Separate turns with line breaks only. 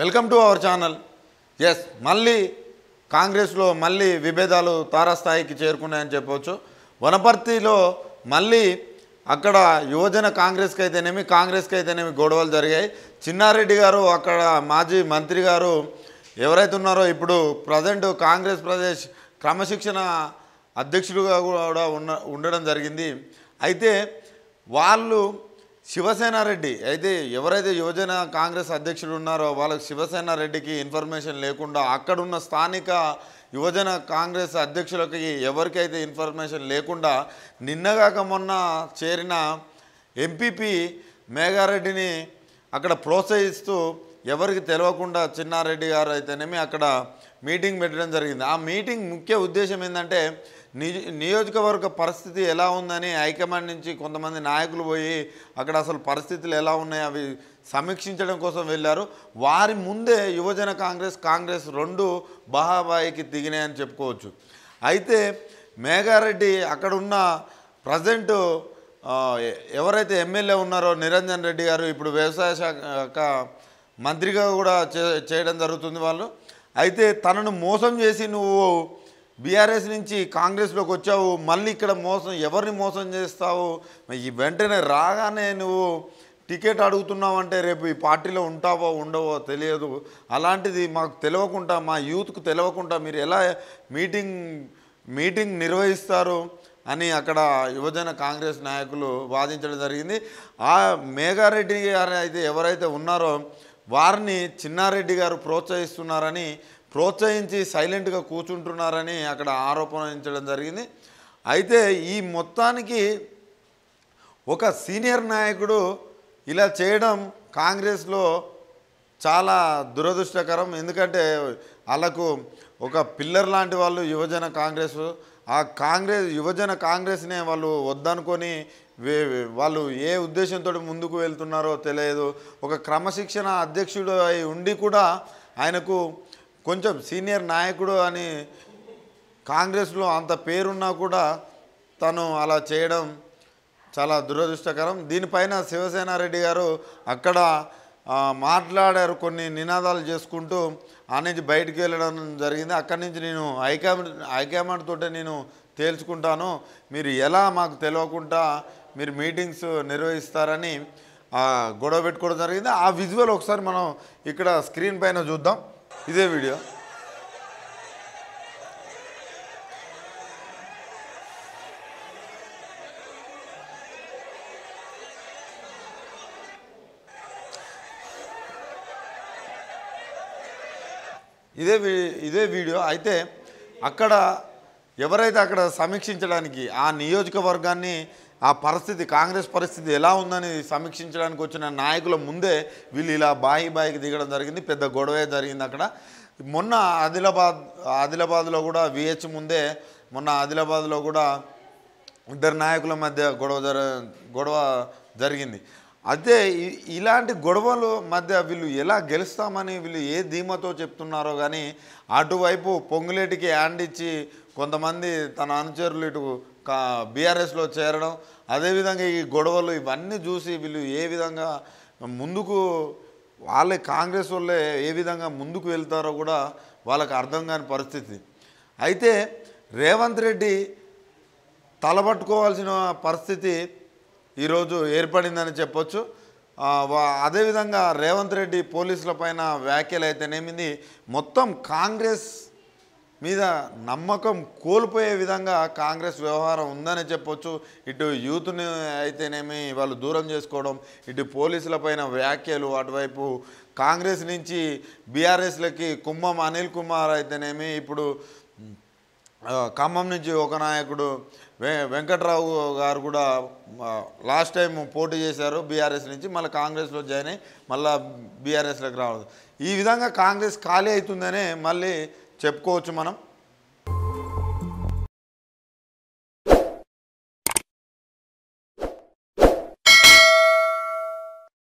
welcome to our channel ఎస్ మళ్ళీ కాంగ్రెస్లో మళ్ళీ విభేదాలు తారాస్థాయికి చేరుకున్నాయని చెప్పవచ్చు వనపర్తిలో మళ్ళీ అక్కడ యువజన కాంగ్రెస్కి అయితేనేమి కాంగ్రెస్కి అయితేనేమి గొడవలు జరిగాయి చిన్నారెడ్డి గారు అక్కడ మాజీ మంత్రి గారు ఎవరైతే ఉన్నారో ఇప్పుడు ప్రజెంట్ కాంగ్రెస్ ప్రదేశ్ క్రమశిక్షణ అధ్యక్షుడుగా కూడా ఉన్న ఉండడం జరిగింది అయితే వాళ్ళు శివసేనారెడ్డి అయితే ఎవరైతే యువజన కాంగ్రెస్ అధ్యక్షుడు ఉన్నారో వాళ్ళకి శివసేనారెడ్డికి ఇన్ఫర్మేషన్ లేకుండా అక్కడున్న స్థానిక యువజన కాంగ్రెస్ అధ్యక్షులకి ఎవరికైతే ఇన్ఫర్మేషన్ లేకుండా నిన్నగాక మొన్న చేరిన ఎంపీపీ మేఘారెడ్డిని అక్కడ ప్రోత్సహిస్తూ ఎవరికి తెలియకుండా చిన్నారెడ్డి గారు అయితేనేమి అక్కడ మీటింగ్ పెట్టడం జరిగింది ఆ మీటింగ్ ముఖ్య ఉద్దేశం ఏంటంటే నియోజకవర్గ పరిస్థితి ఎలా ఉందని హైకమాండ్ నుంచి కొంతమంది నాయకులు పోయి అక్కడ అసలు పరిస్థితులు ఎలా ఉన్నాయి అవి సమీక్షించడం కోసం వెళ్ళారు వారి ముందే యువజన కాంగ్రెస్ కాంగ్రెస్ రెండు బహాబాయికి దిగినాయని చెప్పుకోవచ్చు అయితే మేఘారెడ్డి అక్కడున్న ప్రజెంట్ ఎవరైతే ఎమ్మెల్యే ఉన్నారో నిరంజన్ రెడ్డి గారు ఇప్పుడు వ్యవసాయ శాఖ మంత్రిగా కూడా చేయడం జరుగుతుంది వాళ్ళు అయితే తనను మోసం చేసి నువ్వు బీఆర్ఎస్ నుంచి కాంగ్రెస్లోకి వచ్చావు మళ్ళీ ఇక్కడ మోసం ఎవరిని మోసం చేస్తావు ఈ వెంటనే రాగానే నువ్వు టికెట్ అడుగుతున్నావంటే రేపు ఈ పార్టీలో ఉంటావో ఉండవో తెలియదు అలాంటిది మాకు తెలియకుండా మా యూత్కు తెలియకుండా మీరు ఎలా మీటింగ్ మీటింగ్ నిర్వహిస్తారు అని అక్కడ యువజన కాంగ్రెస్ నాయకులు వాదించడం జరిగింది ఆ మేఘారెడ్డి గారు అయితే ఎవరైతే ఉన్నారో వారిని చిన్నారెడ్డి గారు ప్రోత్సహిస్తున్నారని ప్రోత్సహించి సైలెంట్గా కూర్చుంటున్నారని అక్కడ ఆరోపణించడం జరిగింది అయితే ఈ మొత్తానికి ఒక సీనియర్ నాయకుడు ఇలా చేయడం కాంగ్రెస్లో చాలా దురదృష్టకరం ఎందుకంటే వాళ్ళకు ఒక పిల్లర్ లాంటి వాళ్ళు యువజన కాంగ్రెస్ ఆ కాంగ్రెస్ యువజన కాంగ్రెస్నే వాళ్ళు వద్దనుకొని వాళ్ళు ఏ ఉద్దేశంతో ముందుకు వెళ్తున్నారో తెలియదు ఒక క్రమశిక్షణ అధ్యక్షుడు అయి ఉండి కూడా ఆయనకు కొంచెం సీనియర్ నాయకుడు అని కాంగ్రెస్లో అంత పేరున్నా కూడా తను అలా చేయడం చాలా దురదృష్టకరం దీనిపైన శివసేన రెడ్డి గారు అక్కడ మాట్లాడారు కొన్ని నినాదాలు చేసుకుంటూ ఆ నుంచి బయటికి వెళ్ళడం జరిగింది అక్కడి నుంచి నేను హైకమాండ్ హైకమాండ్ తోటే నేను తేల్చుకుంటాను మీరు ఎలా మాకు తెలియకుండా మీరు మీటింగ్స్ నిర్వహిస్తారని గొడవ పెట్టుకోవడం జరిగింది ఆ విజువల్ ఒకసారి మనం ఇక్కడ స్క్రీన్ పైన చూద్దాం ఇదే వీడియో ఇదే ఇదే వీడియో అయితే అక్కడ ఎవరైతే అక్కడ సమీక్షించడానికి ఆ నియోజకవర్గాన్ని ఆ పరిస్థితి కాంగ్రెస్ పరిస్థితి ఎలా ఉందని సమీక్షించడానికి వచ్చిన నాయకుల ముందే వీళ్ళు ఇలా బాయి బాయికి దిగడం జరిగింది పెద్ద గొడవే జరిగింది అక్కడ మొన్న ఆదిలాబాద్ ఆదిలాబాద్లో కూడా విహెచ్ ముందే మొన్న ఆదిలాబాద్లో కూడా ఇద్దరు నాయకుల మధ్య గొడవ జర గొడవ జరిగింది అదే ఇలాంటి గొడవల మధ్య వీళ్ళు ఎలా గెలుస్తామని వీళ్ళు ఏ ధీమతో చెప్తున్నారో కానీ అటువైపు పొంగులేటికి యాండ్ ఇచ్చి కొంతమంది తన అనుచరులు ఇటు బీఆర్ఎస్లో చేరడం అదేవిధంగా ఈ గొడవలు ఇవన్నీ చూసి వీళ్ళు ఏ విధంగా ముందుకు వాళ్ళే కాంగ్రెస్ వాళ్ళే ఏ విధంగా ముందుకు వెళ్తారో కూడా వాళ్ళకి అర్థం కాని పరిస్థితి అయితే రేవంత్ రెడ్డి తలబట్టుకోవాల్సిన పరిస్థితి ఈరోజు ఏర్పడిందని చెప్పొచ్చు అదేవిధంగా రేవంత్ రెడ్డి పోలీసుల పైన వ్యాఖ్యలు అయితేనేమింది మొత్తం కాంగ్రెస్ మీద నమ్మకం కోల్పోయే విధంగా కాంగ్రెస్ వ్యవహారం ఉందని చెప్పొచ్చు ఇటు యూత్ని అయితేనేమి వాళ్ళు దూరం చేసుకోవడం ఇటు పోలీసుల పైన వ్యాఖ్యలు అటువైపు కాంగ్రెస్ నుంచి బీఆర్ఎస్లకి కుంభం అనిల్ కుమార్ అయితేనేమి ఇప్పుడు ఖమ్మం నుంచి ఒక నాయకుడు వెంకట్రావు గారు కూడా లాస్ట్ టైం పోటీ చేశారు బీఆర్ఎస్ నుంచి మళ్ళీ కాంగ్రెస్లో జాయిన్ అయ్యి మళ్ళీ బీఆర్ఎస్లోకి రావాలి ఈ విధంగా కాంగ్రెస్ ఖాళీ అవుతుందనే మళ్ళీ చెప్పుకోవచ్చు మనం